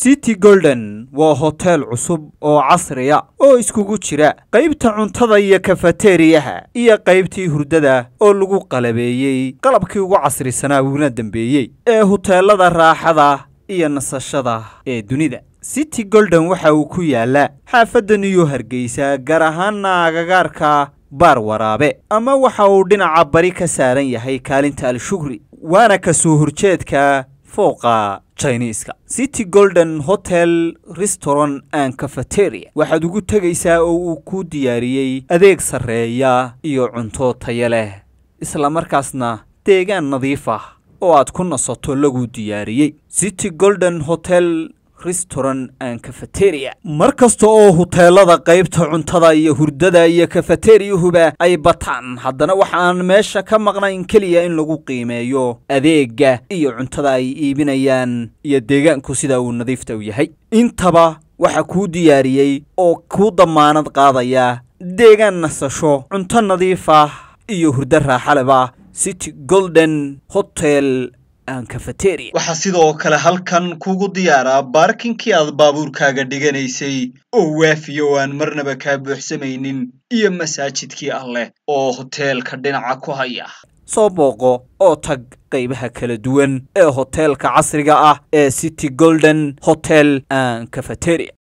city golden waa hoteel cusub oo casriya oo iskugu jira qaybta cuntada iyo kafateriyaha iyo qaybtii hurdada oo lagu qalabeeyey qalabkii ugu casrisanaa uuna dembeeyey ee huteelada raaxada iyo nasashada ee dunida city golden waxa uu ku yaalaa xaafadda new hargeysa gaar ahaanna agagaarka baar waraabe ama waxa uu dhinaca bari ka saaran yahay kaalinta al-shugri waana ka soo horjeedka fooqa jiniiska city golden hotel restaurant and cafeteria waxaad ugu tegaysaa oo uu ku diyaariyey adeeg sarreeya iyo cunto taya leh isla markaasna deegaan nadiif ah oo aad ku nasato lagu diyaariyey city golden hotel restaurant and cafeteria mar kasta oo huteelada qaybta cuntada iyo hurdada iyo kafeteriyuhuba ay bataan haddana waxa meesha ka maqnayn keliya in lagu qiimeeyo adeega iyo cuntada ay iibinayaan iyo deegaanku sida uu nadiifta u yahay intaba waxaa kuu diyaariyey oo kuu dammaanad qaadaya deegaan nasasho cunto nadiif ah iyo hurdo raaxaleba city golden hotel waxaa sidoo kale halkan kugu diyaaraa baarkinkii aad baabuurkaaga dhiganaysay oo waafiya oo aan marnaba kaa buuxsamaynin iyo masaajidkii alleh oo hoteelka dhinaca ku haya soo booqo oo tag qaybaha kala duwan ee hoteelka casriga ah ee city golden hotel an cafeteria